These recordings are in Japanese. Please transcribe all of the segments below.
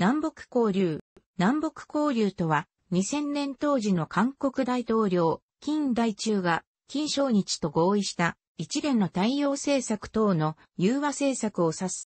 南北交流。南北交流とは、2000年当時の韓国大統領、金大中が、金正日と合意した、一連の太陽政策等の融和政策を指す。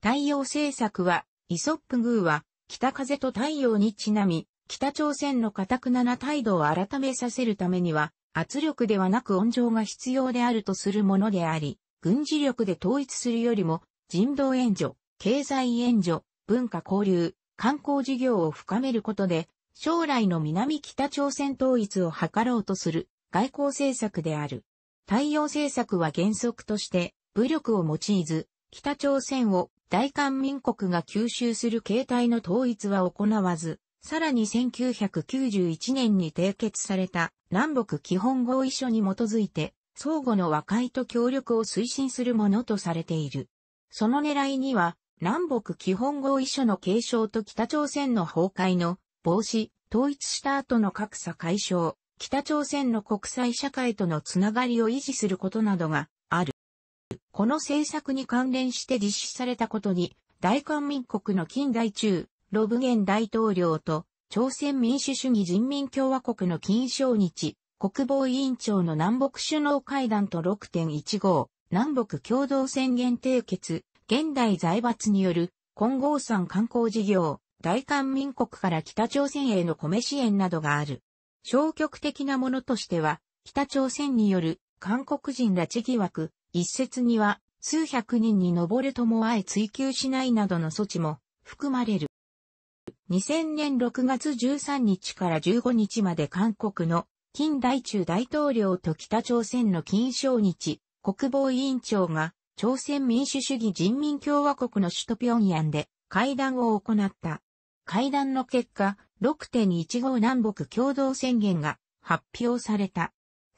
太陽政策は、イソップ宮は、北風と太陽にちなみ、北朝鮮の堅くなな態度を改めさせるためには、圧力ではなく温情が必要であるとするものであり、軍事力で統一するよりも、人道援助、経済援助、文化交流、観光事業を深めることで、将来の南北朝鮮統一を図ろうとする外交政策である。太陽政策は原則として武力を用いず、北朝鮮を大韓民国が吸収する形態の統一は行わず、さらに1991年に締結された南北基本合意書に基づいて、相互の和解と協力を推進するものとされている。その狙いには、南北基本合意書の継承と北朝鮮の崩壊の防止、統一した後の格差解消、北朝鮮の国際社会とのつながりを維持することなどがある。この政策に関連して実施されたことに、大韓民国の近代中、ロブゲン大統領と、朝鮮民主主義人民共和国の金正日、国防委員長の南北首脳会談と6.15、南北共同宣言締結、現代財閥による、金剛山観光事業、大韓民国から北朝鮮への米支援などがある。消極的なものとしては、北朝鮮による韓国人拉致疑惑、一説には数百人に上るともあえ追求しないなどの措置も含まれる。2000年6月13日から15日まで韓国の近代中大統領と北朝鮮の金正日国防委員長が朝鮮民主主義人民共和国の首都平壌で会談を行った。会談の結果、6.15南北共同宣言が発表された。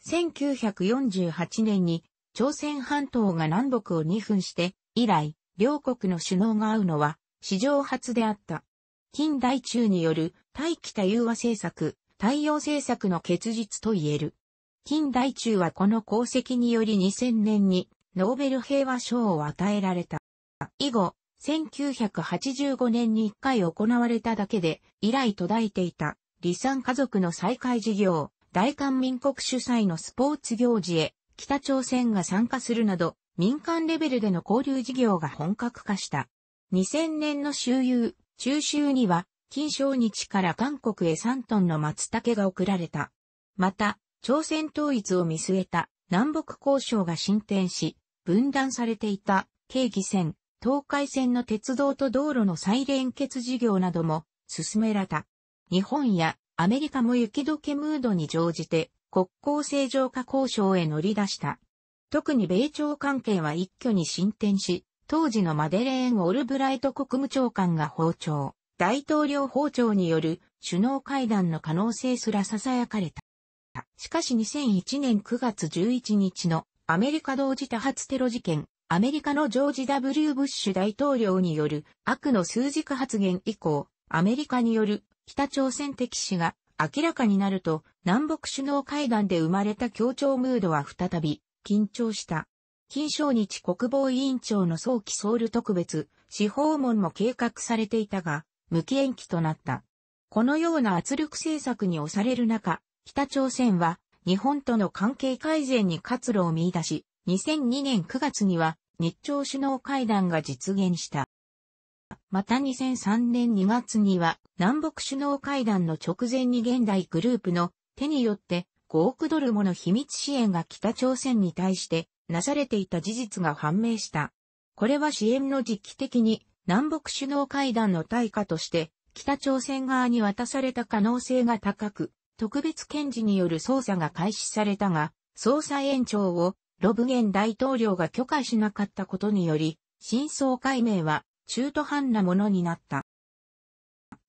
1948年に朝鮮半島が南北を2分して以来、両国の首脳が会うのは史上初であった。近代中による大北融和政策、太陽政策の結実と言える。近代中はこの功績により2000年にノーベル平和賞を与えられた。以後、1985年に1回行われただけで、以来途絶えていた、離散家族の再開事業、大韓民国主催のスポーツ行事へ、北朝鮮が参加するなど、民間レベルでの交流事業が本格化した。2000年の周遊、中秋には、金正日から韓国へ3トンの松茸が送られた。また、朝鮮統一を見据えた南北交渉が進展し、分断されていた京義線、東海線の鉄道と道路の再連結事業なども進められた。日本やアメリカも雪解けムードに乗じて国交正常化交渉へ乗り出した。特に米朝関係は一挙に進展し、当時のマデレーン・オルブライト国務長官が訪朝、大統領訪朝による首脳会談の可能性すら囁かれた。しかし2001年9月11日のアメリカ同時多発テロ事件、アメリカのジョージ・ W・ ブッシュ大統領による悪の数軸発言以降、アメリカによる北朝鮮敵視が明らかになると、南北首脳会談で生まれた協調ムードは再び緊張した。金正日国防委員長の早期ソウル特別、司法門も計画されていたが、無期延期となった。このような圧力政策に押される中、北朝鮮は日本との関係改善に活路を見出し、2002年9月には日朝首脳会談が実現した。また2003年2月には南北首脳会談の直前に現代グループの手によって5億ドルもの秘密支援が北朝鮮に対してなされていた事実が判明した。これは支援の時期的に南北首脳会談の対価として北朝鮮側に渡された可能性が高く、特別検事による捜査が開始されたが、捜査延長をロブゲン大統領が許可しなかったことにより、真相解明は中途半なものになった。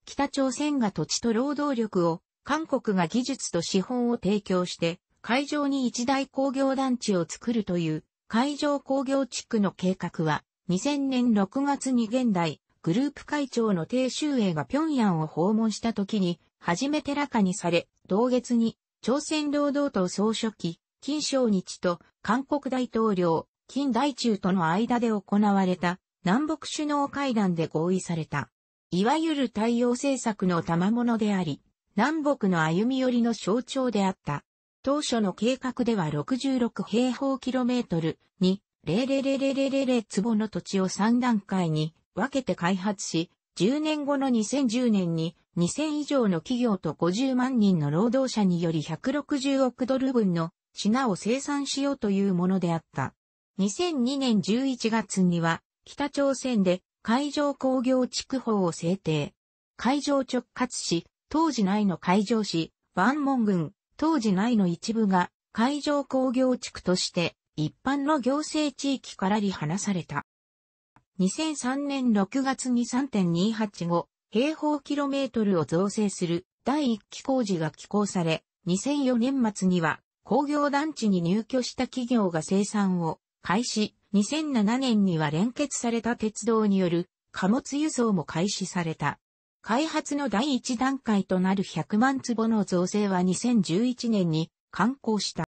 北朝鮮が土地と労働力を、韓国が技術と資本を提供して、海上に一大工業団地を作るという海上工業地区の計画は2000年6月に現代グループ会長の鄭秀英が平壌を訪問した時に初めてらかにされ同月に、朝鮮労働党総書記、金正日と韓国大統領、金大中との間で行われた南北首脳会談で合意された。いわゆる太陽政策の賜物であり、南北の歩み寄りの象徴であった。当初の計画では66平方キロメートルに0 0 0 0レレツ坪の土地を3段階に分けて開発し、10年後の2010年に2000以上の企業と50万人の労働者により160億ドル分の品を生産しようというものであった。2002年11月には北朝鮮で海上工業地区法を制定。海上直轄市、当時内の海上市、万門郡、当時内の一部が海上工業地区として一般の行政地域から離離された。2003年6月に3.285平方キロメートルを造成する第1期工事が起工され、2004年末には工業団地に入居した企業が生産を開始、2007年には連結された鉄道による貨物輸送も開始された。開発の第一段階となる100万坪の造成は2011年に完工した。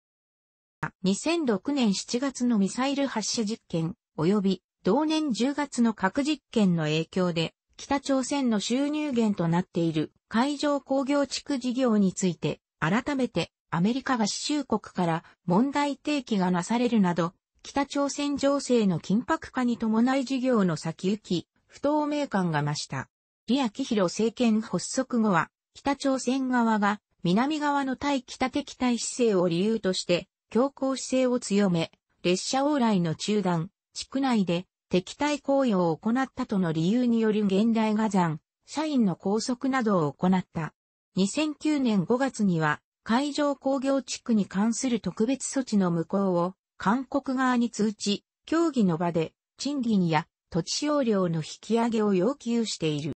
2006年7月のミサイル発射実験及び同年10月の核実験の影響で、北朝鮮の収入源となっている海上工業地区事業について、改めてアメリカが支州国から問題提起がなされるなど、北朝鮮情勢の緊迫化に伴い事業の先行き、不透明感が増した。李明弘政権発足後は、北朝鮮側が南側の対北敵対姿勢を理由として、強硬姿勢を強め、列車往来の中断、地区内で敵対行為を行ったとの理由により現代画山、社員の拘束などを行った。2009年5月には、海上工業地区に関する特別措置の無効を、韓国側に通知、協議の場で、賃金や土地使用料の引き上げを要求している。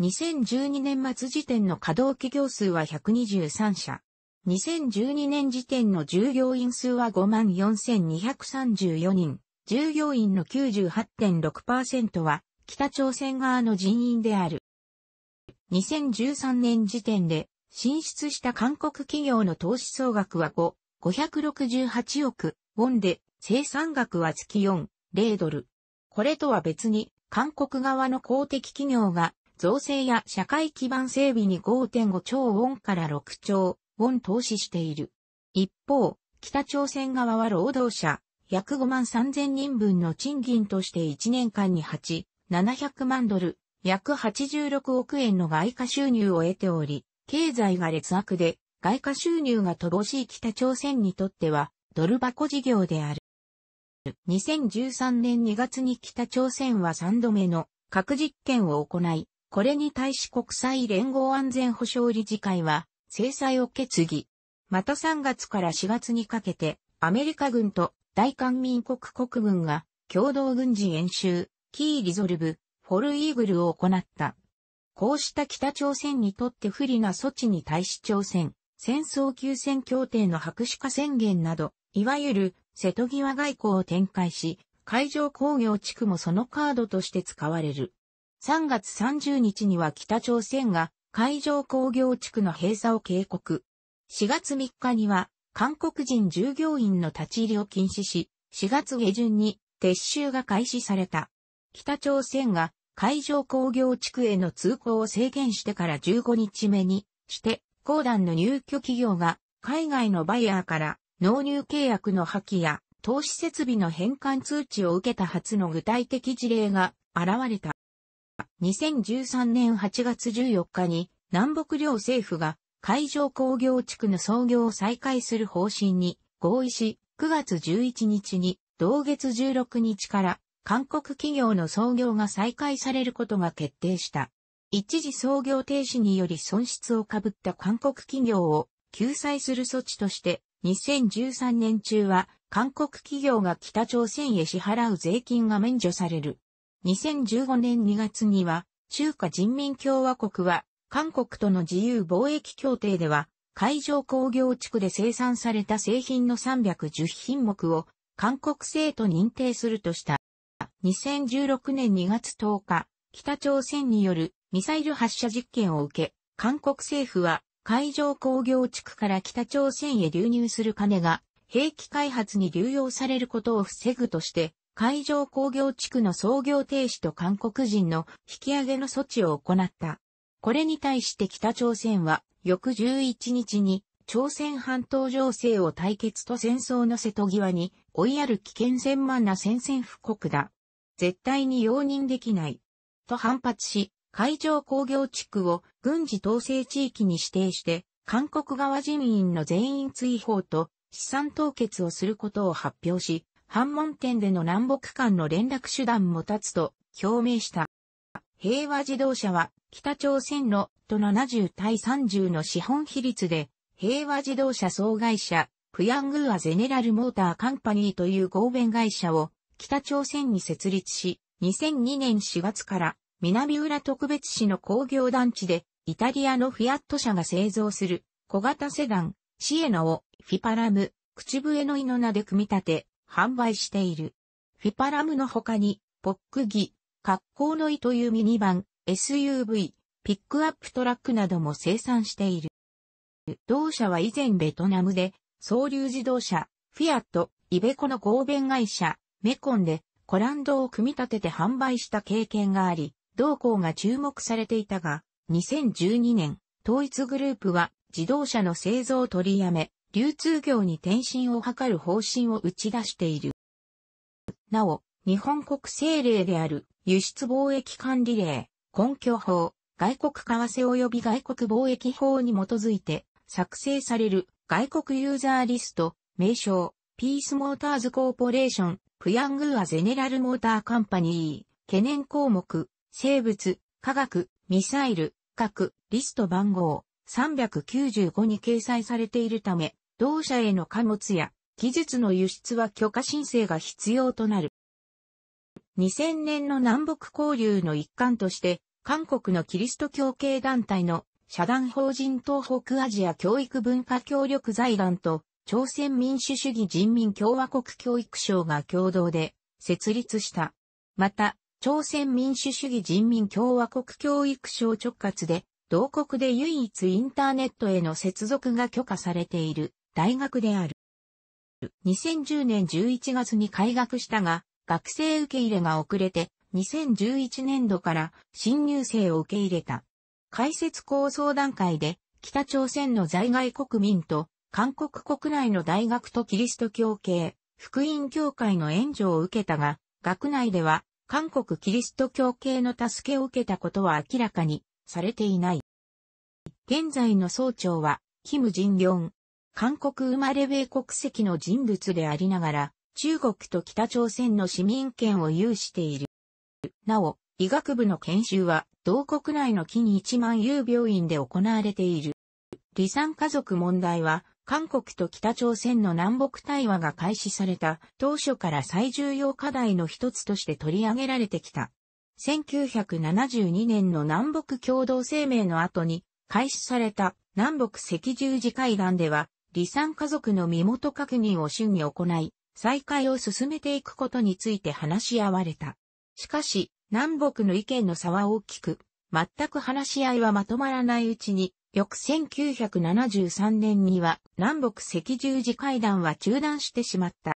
2012年末時点の稼働企業数は123社。2012年時点の従業員数は54,234人。従業員の98.6%は北朝鮮側の人員である。2013年時点で進出した韓国企業の投資総額は5、568億ウォンで生産額は月4、0ドル。これとは別に韓国側の公的企業が造成や社会基盤整備に5.5兆ウォンから6兆ウォン投資している。一方、北朝鮮側は労働者、約5万3000人分の賃金として1年間に8、700万ドル、約86億円の外貨収入を得ており、経済が劣悪で、外貨収入が乏しい北朝鮮にとっては、ドル箱事業である。2013年2月に北朝鮮は3度目の核実験を行い、これに対し国際連合安全保障理事会は制裁を決議。また3月から4月にかけてアメリカ軍と大韓民国国軍が共同軍事演習、キーリゾルブ、フォルイーグルを行った。こうした北朝鮮にとって不利な措置に対し朝鮮、戦争休戦協定の白紙化宣言など、いわゆる瀬戸際外交を展開し、海上工業地区もそのカードとして使われる。3月30日には北朝鮮が海上工業地区の閉鎖を警告。4月3日には韓国人従業員の立ち入りを禁止し、4月下旬に撤収が開始された。北朝鮮が海上工業地区への通行を制限してから15日目にして、高段の入居企業が海外のバイヤーから納入契約の破棄や投資設備の返還通知を受けた初の具体的事例が現れた。2013年8月14日に南北両政府が海上工業地区の操業を再開する方針に合意し、9月11日に同月16日から韓国企業の操業が再開されることが決定した。一時操業停止により損失をかぶった韓国企業を救済する措置として、2013年中は韓国企業が北朝鮮へ支払う税金が免除される。2015年2月には中華人民共和国は韓国との自由貿易協定では、海上工業地区で生産された製品の310品目を韓国製と認定するとした。2016年2月10日、北朝鮮によるミサイル発射実験を受け、韓国政府は海上工業地区から北朝鮮へ流入する金が兵器開発に流用されることを防ぐとして、海上工業地区の操業停止と韓国人の引き上げの措置を行った。これに対して北朝鮮は、翌11日に、朝鮮半島情勢を対決と戦争の瀬戸際に追いやる危険千万な宣戦布告だ。絶対に容認できない。と反発し、海上工業地区を軍事統制地域に指定して、韓国側人員の全員追放と資産凍結をすることを発表し、反問店での南北間の連絡手段も立つと表明した。平和自動車は北朝鮮のと70対30の資本比率で平和自動車総会社プヤングーアゼネラルモーターカンパニーという合弁会社を北朝鮮に設立し2002年4月から南浦特別市の工業団地でイタリアのフィアット社が製造する小型セダンシエナをフィパラム口笛のイの名で組み立て販売している。フィパラムの他にポックギ格好のいいというミニバン、SUV、ピックアップトラックなども生産している。同社は以前ベトナムで、総流自動車、フィアット、イベコの合弁会社、メコンで、コランドを組み立てて販売した経験があり、同校が注目されていたが、2012年、統一グループは自動車の製造を取りやめ、流通業に転身を図る方針を打ち出している。なお、日本国政令である輸出貿易管理令、根拠法、外国為替及び外国貿易法に基づいて作成される外国ユーザーリスト、名称、ピースモーターズコーポレーション、プヤングーアゼネラルモーターカンパニー、懸念項目、生物、化学、ミサイル、核、リスト番号395に掲載されているため、同社への貨物や技術の輸出は許可申請が必要となる。2000年の南北交流の一環として、韓国のキリスト教系団体の社団法人東北アジア教育文化協力財団と朝鮮民主主義人民共和国教育省が共同で設立した。また、朝鮮民主主義人民共和国教育省直轄で、同国で唯一インターネットへの接続が許可されている大学である。2010年11月に開学したが、学生受け入れが遅れて、2011年度から新入生を受け入れた。開設構想段階で、北朝鮮の在外国民と、韓国国内の大学とキリスト教系、福音教会の援助を受けたが、学内では、韓国キリスト教系の助けを受けたことは明らかにされていない。現在の総長は、キム・ジンギョン。韓国生まれ米国籍の人物でありながら、中国と北朝鮮の市民権を有している。なお、医学部の研修は、同国内の近1万有病院で行われている。離散家族問題は、韓国と北朝鮮の南北対話が開始された当初から最重要課題の一つとして取り上げられてきた。1972年の南北共同声明の後に開始された南北赤十字会談では、離散家族の身元確認を主に行い、再開を進めていくことについて話し合われた。しかし、南北の意見の差は大きく、全く話し合いはまとまらないうちに、翌1973年には南北赤十字会談は中断してしまった。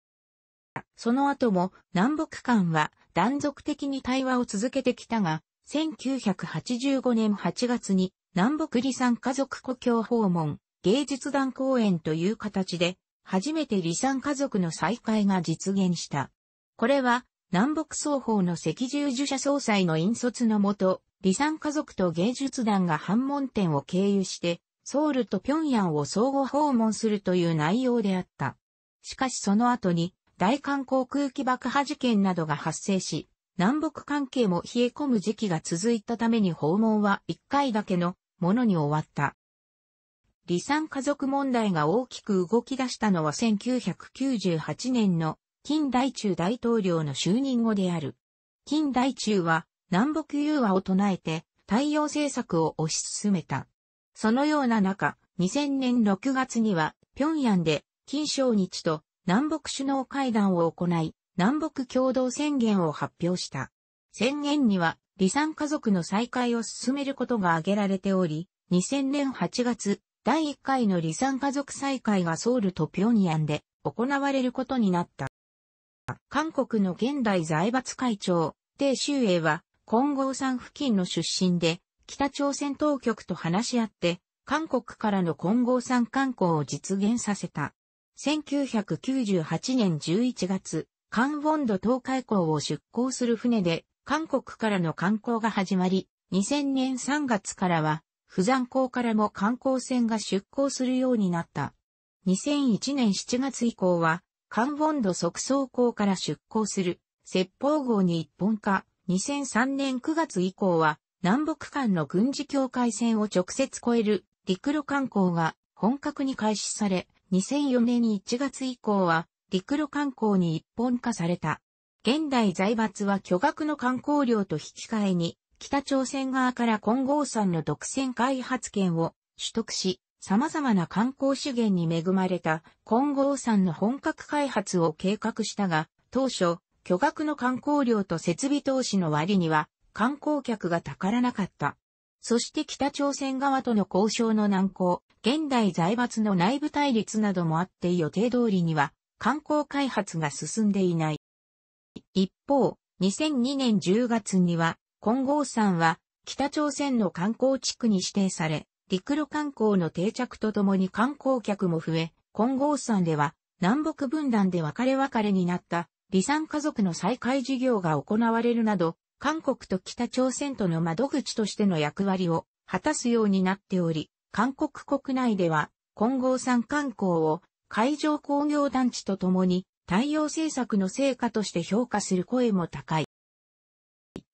その後も南北間は断続的に対話を続けてきたが、1985年8月に南北離散家族故郷訪問、芸術団公演という形で初めて離散家族の再会が実現した。これは、南北双方の赤十字社総裁の引率のもと、離散家族と芸術団が反問店を経由して、ソウルと平壌を相互訪問するという内容であった。しかしその後に、大韓航空機爆破事件などが発生し、南北関係も冷え込む時期が続いたために訪問は1回だけのものに終わった。離散家族問題が大きく動き出したのは1998年の金大中大統領の就任後である。金大中は南北融和を唱えて太陽政策を推し進めた。そのような中、2000年6月には平壌で金正日と南北首脳会談を行い、南北共同宣言を発表した。宣言には離散家族の再開を進めることが挙げられており、2000年8月、第1回の離散家族再会がソウルとヤンで行われることになった。韓国の現代財閥会長、鄭秀英は、金剛山付近の出身で、北朝鮮当局と話し合って、韓国からの金剛山観光を実現させた。1998年11月、カンウォンド東海港を出港する船で、韓国からの観光が始まり、2000年3月からは、不山港からも観光船が出港するようになった。2001年7月以降は、カンボンド即走港から出港する、説法号に一本化。2003年9月以降は、南北間の軍事境界線を直接越える陸路観光が本格に開始され、2004年1月以降は陸路観光に一本化された。現代財閥は巨額の観光料と引き換えに北朝鮮側から金剛山の独占開発権を取得し、様々な観光資源に恵まれた金剛山の本格開発を計画したが、当初、巨額の観光料と設備投資の割には観光客がたからなかった。そして北朝鮮側との交渉の難航、現代財閥の内部対立などもあって予定通りには観光開発が進んでいない。一方、2002年10月には金剛山は北朝鮮の観光地区に指定され、陸路観光の定着とともに観光客も増え、金剛山では南北分断で別れ別れになった離散家族の再会事業が行われるなど、韓国と北朝鮮との窓口としての役割を果たすようになっており、韓国国内では金剛山観光を海上工業団地とともに太陽政策の成果として評価する声も高い。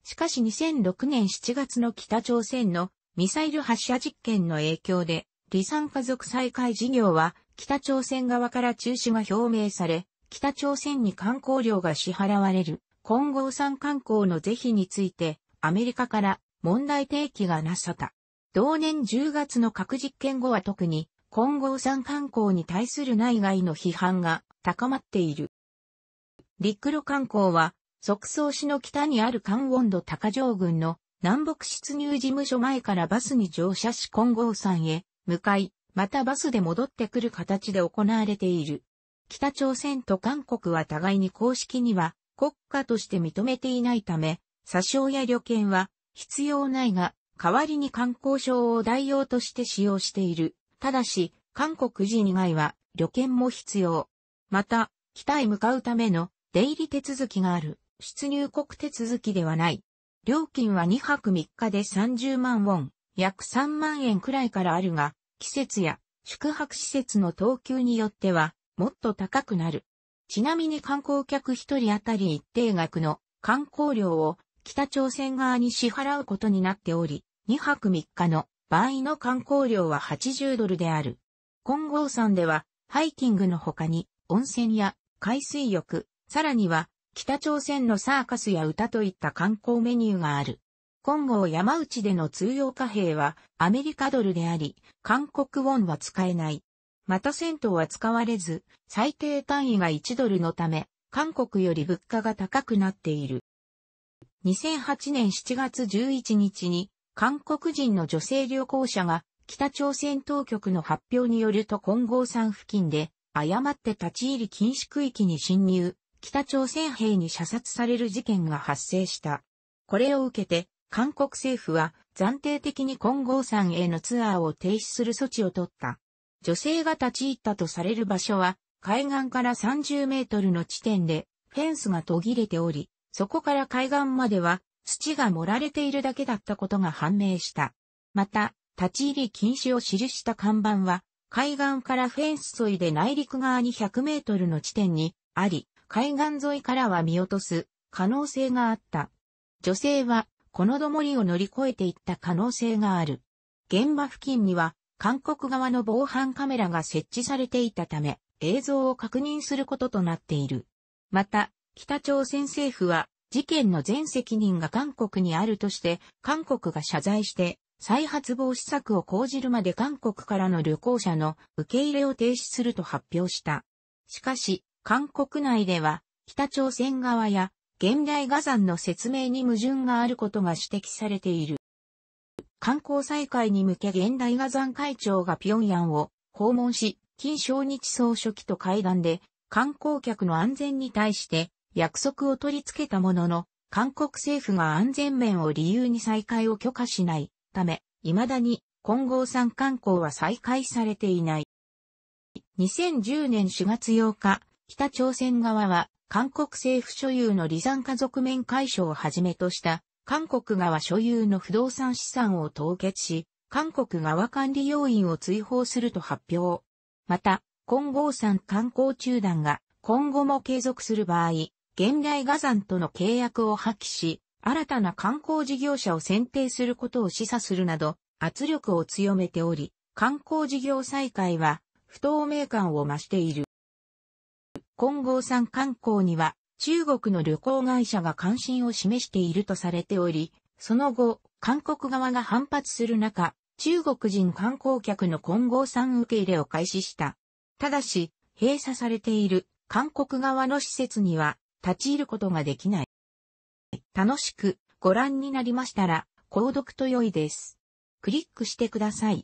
しかし2006年7月の北朝鮮のミサイル発射実験の影響で、離散家族再開事業は北朝鮮側から中止が表明され、北朝鮮に観光料が支払われる混合産観光の是非についてアメリカから問題提起がなさった。同年10月の核実験後は特に混合産観光に対する内外の批判が高まっている。陸路観光は即走市の北にある関温度高城郡の南北出入事務所前からバスに乗車し金剛山へ向かい、またバスで戻ってくる形で行われている。北朝鮮と韓国は互いに公式には国家として認めていないため、詐称や旅券は必要ないが、代わりに観光省を代用として使用している。ただし、韓国人以外は旅券も必要。また、北へ向かうための出入り手続きがある。出入国手続きではない。料金は2泊3日で30万ウォン、約3万円くらいからあるが、季節や宿泊施設の等級によっては、もっと高くなる。ちなみに観光客1人当たり一定額の観光料を北朝鮮側に支払うことになっており、2泊3日の場合の観光料は80ドルである。金剛山ではハイキングの他に温泉や海水浴、さらには北朝鮮のサーカスや歌といった観光メニューがある。今後山内での通用貨幣はアメリカドルであり、韓国ウォンは使えない。また銭湯は使われず、最低単位が1ドルのため、韓国より物価が高くなっている。2008年7月11日に、韓国人の女性旅行者が北朝鮮当局の発表によると混合山付近で誤って立ち入り禁止区域に侵入、北朝鮮兵に射殺される事件が発生した。これを受けて、韓国政府は暫定的に金剛山へのツアーを停止する措置を取った。女性が立ち入ったとされる場所は、海岸から30メートルの地点で、フェンスが途切れており、そこから海岸までは、土が盛られているだけだったことが判明した。また、立ち入り禁止を記した看板は、海岸からフェンス沿いで内陸側に100メートルの地点にあり、海岸沿いからは見落とす可能性があった。女性はこのどもりを乗り越えていった可能性がある。現場付近には韓国側の防犯カメラが設置されていたため映像を確認することとなっている。また、北朝鮮政府は事件の全責任が韓国にあるとして韓国が謝罪して再発防止策を講じるまで韓国からの旅行者の受け入れを停止すると発表した。しかし、韓国内では、北朝鮮側や、現代画山の説明に矛盾があることが指摘されている。観光再開に向け現代画山会長が平壌を訪問し、金正日総書記と会談で、観光客の安全に対して約束を取り付けたものの、韓国政府が安全面を理由に再開を許可しないため、未だに混合産観光は再開されていない。2010年4月8日、北朝鮮側は、韓国政府所有の離散家族面解消をはじめとした、韓国側所有の不動産資産を凍結し、韓国側管理要員を追放すると発表。また、金剛山観光中断が今後も継続する場合、現代画山との契約を破棄し、新たな観光事業者を選定することを示唆するなど、圧力を強めており、観光事業再開は不透明感を増している。金剛山観光には中国の旅行会社が関心を示しているとされており、その後、韓国側が反発する中、中国人観光客の金剛山受け入れを開始した。ただし、閉鎖されている韓国側の施設には立ち入ることができない。楽しくご覧になりましたら、購読と良いです。クリックしてください。